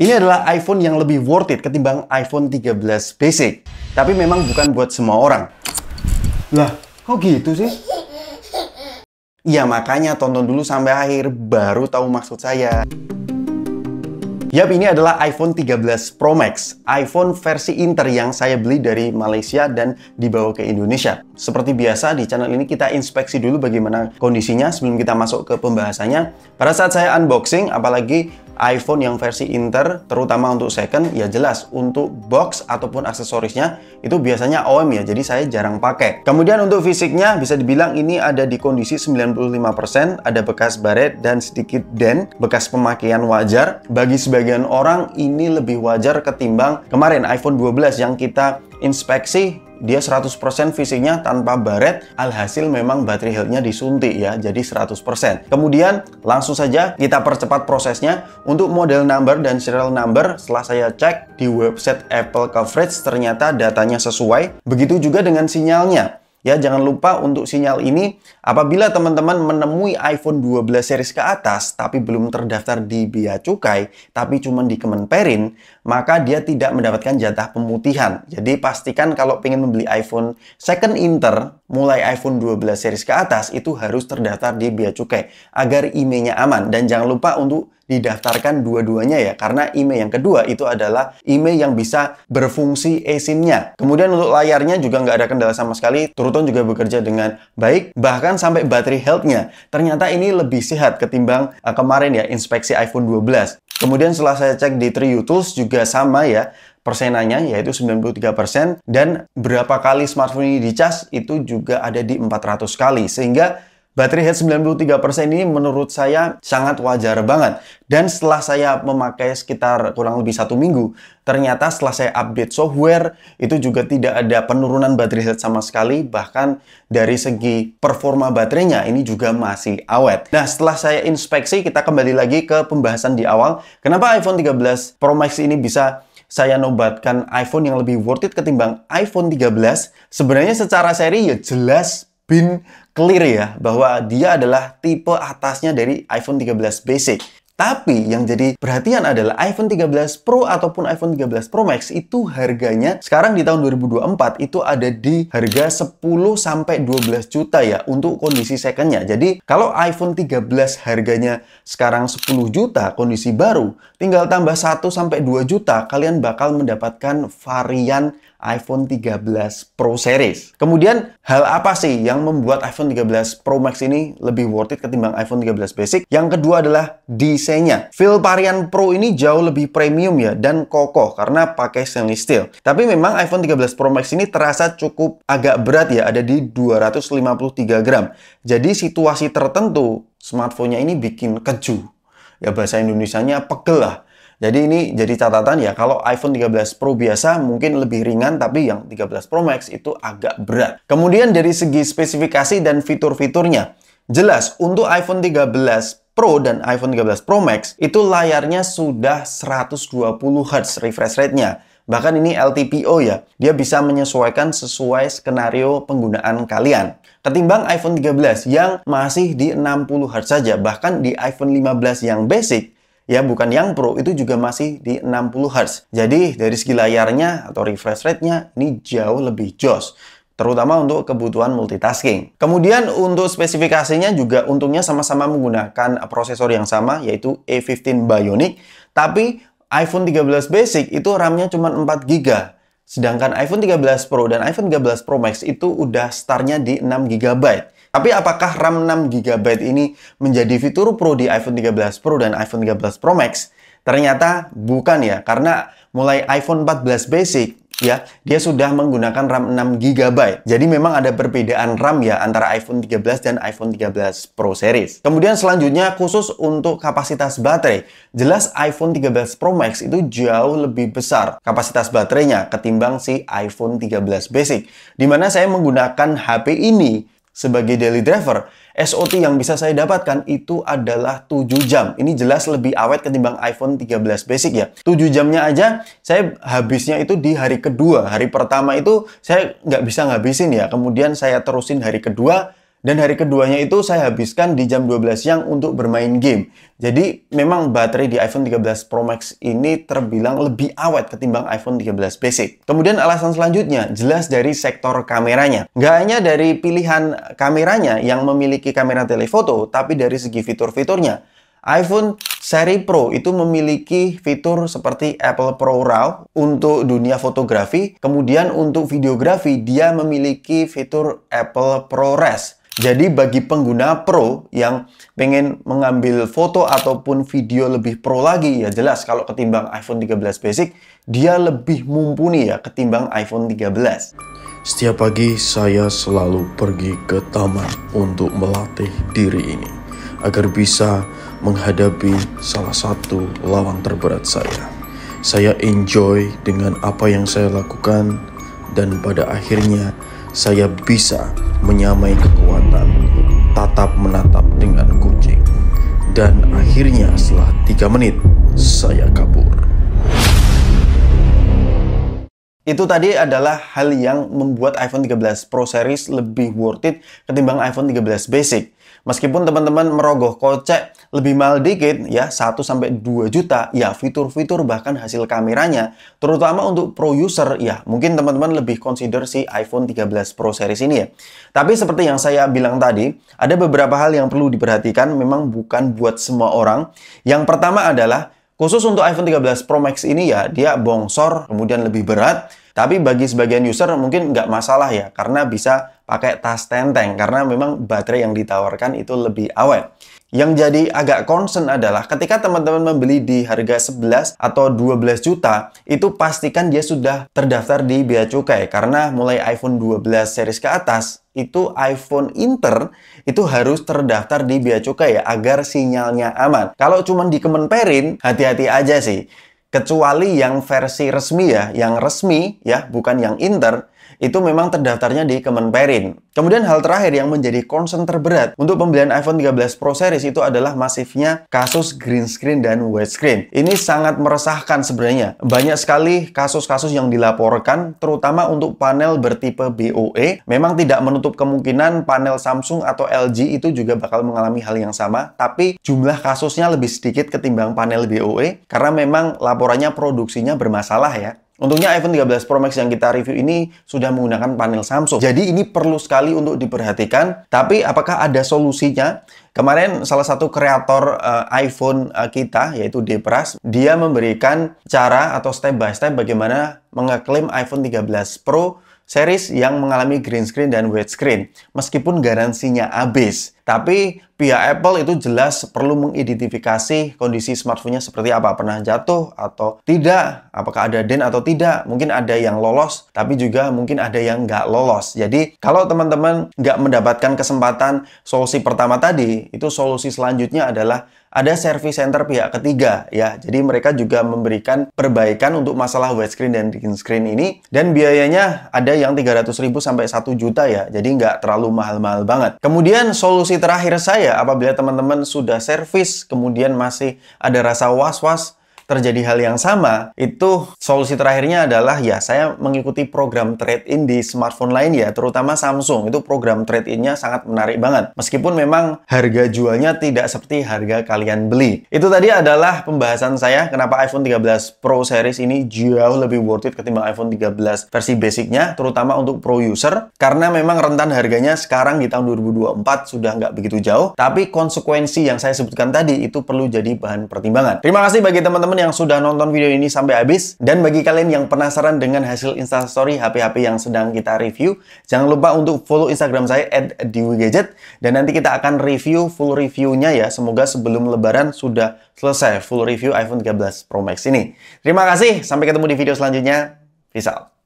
Ini adalah iPhone yang lebih worth it ketimbang iPhone 13 Basic. Tapi memang bukan buat semua orang. Lah, kok gitu sih? Ya makanya tonton dulu sampai akhir, baru tahu maksud saya. Yap, ini adalah iPhone 13 Pro Max, iPhone versi Inter yang saya beli dari Malaysia dan dibawa ke Indonesia. Seperti biasa, di channel ini kita inspeksi dulu bagaimana kondisinya sebelum kita masuk ke pembahasannya. Pada saat saya unboxing, apalagi iPhone yang versi inter, terutama untuk second, ya jelas untuk box ataupun aksesorisnya itu biasanya OM ya, jadi saya jarang pakai. Kemudian untuk fisiknya bisa dibilang ini ada di kondisi 95%, ada bekas baret dan sedikit dent, bekas pemakaian wajar. Bagi sebagian orang ini lebih wajar ketimbang kemarin iPhone 12 yang kita inspeksi dia 100% fisiknya tanpa baret alhasil memang battery healthnya disuntik ya jadi 100% kemudian langsung saja kita percepat prosesnya untuk model number dan serial number setelah saya cek di website Apple coverage ternyata datanya sesuai begitu juga dengan sinyalnya Ya, jangan lupa untuk sinyal ini apabila teman-teman menemui iPhone 12 series ke atas tapi belum terdaftar di Bea Cukai tapi cuma di Kemenperin, maka dia tidak mendapatkan jatah pemutihan. Jadi pastikan kalau ingin membeli iPhone second inter mulai iPhone 12 series ke atas itu harus terdaftar di Bea Cukai agar IMEI-nya aman dan jangan lupa untuk didaftarkan dua-duanya ya karena IMEI e yang kedua itu adalah IMEI e yang bisa berfungsi eSIM-nya. Kemudian untuk layarnya juga nggak ada kendala sama sekali, Turuton juga bekerja dengan baik bahkan sampai battery health-nya. Ternyata ini lebih sehat ketimbang eh, kemarin ya inspeksi iPhone 12. Kemudian setelah saya cek di TriU Tools juga sama ya persenannya yaitu 93% dan berapa kali smartphone ini dicas itu juga ada di 400 kali sehingga Baterai head 93% ini menurut saya sangat wajar banget. Dan setelah saya memakai sekitar kurang lebih satu minggu, ternyata setelah saya update software, itu juga tidak ada penurunan baterai head sama sekali. Bahkan dari segi performa baterainya, ini juga masih awet. Nah, setelah saya inspeksi, kita kembali lagi ke pembahasan di awal. Kenapa iPhone 13 Pro Max ini bisa saya nobatkan iPhone yang lebih worth it ketimbang iPhone 13, sebenarnya secara seri ya jelas bin clear ya bahwa dia adalah tipe atasnya dari iPhone 13 basic. Tapi yang jadi perhatian adalah iPhone 13 Pro ataupun iPhone 13 Pro Max itu harganya sekarang di tahun 2024 itu ada di harga 10 sampai 12 juta ya untuk kondisi secondnya. Jadi kalau iPhone 13 harganya sekarang 10 juta kondisi baru, tinggal tambah 1 sampai 2 juta kalian bakal mendapatkan varian iPhone 13 Pro Series. Kemudian hal apa sih yang membuat iPhone 13 Pro Max ini lebih worth it ketimbang iPhone 13 Basic? Yang kedua adalah desainnya. Feel varian Pro ini jauh lebih premium ya dan kokoh karena pakai stainless steel. Tapi memang iPhone 13 Pro Max ini terasa cukup agak berat ya, ada di 253 gram. Jadi situasi tertentu smartphone-nya ini bikin keju. Ya bahasa Indonesia-nya pegel lah jadi ini jadi catatan ya kalau iPhone 13 Pro biasa mungkin lebih ringan tapi yang 13 Pro Max itu agak berat. Kemudian dari segi spesifikasi dan fitur-fiturnya. Jelas untuk iPhone 13 Pro dan iPhone 13 Pro Max itu layarnya sudah 120 Hz refresh rate-nya. Bahkan ini LTPO ya, dia bisa menyesuaikan sesuai skenario penggunaan kalian. Ketimbang iPhone 13 yang masih di 60 Hz saja, bahkan di iPhone 15 yang basic, ya bukan yang Pro itu juga masih di 60 Hz. Jadi dari segi layarnya atau refresh rate-nya ini jauh lebih jos terutama untuk kebutuhan multitasking. Kemudian untuk spesifikasinya juga untungnya sama-sama menggunakan prosesor yang sama yaitu A15 Bionic, tapi iPhone 13 Basic itu RAM-nya cuma 4 GB. Sedangkan iPhone 13 Pro dan iPhone 13 Pro Max itu udah startnya di 6 GB. Tapi apakah RAM 6GB ini menjadi fitur pro di iPhone 13 Pro dan iPhone 13 Pro Max? Ternyata bukan ya, karena mulai iPhone 14 Basic ya, dia sudah menggunakan RAM 6 GB. Jadi memang ada perbedaan RAM ya antara iPhone 13 dan iPhone 13 Pro series. Kemudian selanjutnya khusus untuk kapasitas baterai. Jelas iPhone 13 Pro Max itu jauh lebih besar kapasitas baterainya ketimbang si iPhone 13 Basic. Dimana saya menggunakan HP ini sebagai daily driver, SOT yang bisa saya dapatkan itu adalah 7 jam. Ini jelas lebih awet ketimbang iPhone 13 basic ya. 7 jamnya aja saya habisnya itu di hari kedua. Hari pertama itu saya nggak bisa ngabisin ya. Kemudian saya terusin hari kedua, dan hari keduanya itu saya habiskan di jam 12 siang untuk bermain game. Jadi memang baterai di iPhone 13 Pro Max ini terbilang lebih awet ketimbang iPhone 13 Basic. Kemudian alasan selanjutnya jelas dari sektor kameranya. Nggak hanya dari pilihan kameranya yang memiliki kamera telefoto, tapi dari segi fitur-fiturnya. iPhone seri Pro itu memiliki fitur seperti Apple Pro RAW untuk dunia fotografi, kemudian untuk videografi dia memiliki fitur Apple ProRes. Jadi bagi pengguna pro yang pengen mengambil foto ataupun video lebih pro lagi ya jelas kalau ketimbang iPhone 13 basic dia lebih mumpuni ya ketimbang iPhone 13. Setiap pagi saya selalu pergi ke taman untuk melatih diri ini agar bisa menghadapi salah satu lawan terberat saya. Saya enjoy dengan apa yang saya lakukan dan pada akhirnya saya bisa menyamai kekuatan tatap menatap dengan kucing. Dan akhirnya setelah tiga menit, saya kabur. Itu tadi adalah hal yang membuat iPhone 13 Pro Series lebih worth it ketimbang iPhone 13 Basic. Meskipun teman-teman merogoh kocek lebih mahal dikit ya 1 sampai 2 juta ya fitur-fitur bahkan hasil kameranya terutama untuk pro user ya mungkin teman-teman lebih consider si iPhone 13 Pro series ini ya. Tapi seperti yang saya bilang tadi, ada beberapa hal yang perlu diperhatikan memang bukan buat semua orang. Yang pertama adalah Khusus untuk iPhone 13 Pro Max ini ya, dia bongsor, kemudian lebih berat, tapi bagi sebagian user mungkin nggak masalah ya, karena bisa pakai tas tenteng, karena memang baterai yang ditawarkan itu lebih awet. Yang jadi agak concern adalah ketika teman-teman membeli di harga 11 atau 12 juta, itu pastikan dia sudah terdaftar di Bea Cukai karena mulai iPhone 12 series ke atas itu iPhone Inter itu harus terdaftar di Bea Cukai ya agar sinyalnya aman. Kalau cuma di Kemenperin hati-hati aja sih kecuali yang versi resmi ya, yang resmi ya, bukan yang inter itu memang terdaftarnya di Kemenperin. Kemudian hal terakhir yang menjadi concern terberat untuk pembelian iPhone 13 Pro series itu adalah masifnya kasus green screen dan white screen. Ini sangat meresahkan sebenarnya. Banyak sekali kasus-kasus yang dilaporkan terutama untuk panel bertipe BOE. Memang tidak menutup kemungkinan panel Samsung atau LG itu juga bakal mengalami hal yang sama, tapi jumlah kasusnya lebih sedikit ketimbang panel BOE karena memang laporannya produksinya bermasalah ya. Untungnya iPhone 13 Pro Max yang kita review ini sudah menggunakan panel Samsung. Jadi ini perlu sekali untuk diperhatikan. Tapi apakah ada solusinya? Kemarin salah satu kreator uh, iPhone uh, kita yaitu Depras, dia memberikan cara atau step by step bagaimana mengeklaim iPhone 13 Pro series yang mengalami green screen dan wet screen meskipun garansinya habis. Tapi pihak Apple itu jelas perlu mengidentifikasi kondisi smartphone-nya seperti apa, pernah jatuh atau tidak, apakah ada dent atau tidak. Mungkin ada yang lolos, tapi juga mungkin ada yang nggak lolos. Jadi kalau teman-teman nggak mendapatkan kesempatan solusi pertama tadi, itu solusi selanjutnya adalah ada service center pihak ketiga ya. Jadi mereka juga memberikan perbaikan untuk masalah widescreen dan green screen ini dan biayanya ada yang 300 ribu sampai 1 juta ya. Jadi nggak terlalu mahal-mahal banget. Kemudian solusi terakhir saya apabila teman-teman sudah service kemudian masih ada rasa was-was terjadi hal yang sama, itu solusi terakhirnya adalah ya saya mengikuti program trade-in di smartphone lain ya, terutama Samsung. Itu program trade-innya sangat menarik banget. Meskipun memang harga jualnya tidak seperti harga kalian beli. Itu tadi adalah pembahasan saya kenapa iPhone 13 Pro series ini jauh lebih worth it ketimbang iPhone 13 versi basicnya, terutama untuk pro user, karena memang rentan harganya sekarang di tahun 2024 sudah nggak begitu jauh, tapi konsekuensi yang saya sebutkan tadi itu perlu jadi bahan pertimbangan. Terima kasih bagi teman-teman yang sudah nonton video ini sampai habis. Dan bagi kalian yang penasaran dengan hasil instastory HP-HP yang sedang kita review, jangan lupa untuk follow Instagram saya at @diwigadget dan nanti kita akan review full reviewnya ya. Semoga sebelum lebaran sudah selesai full review iPhone 13 Pro Max ini. Terima kasih, sampai ketemu di video selanjutnya. Peace out.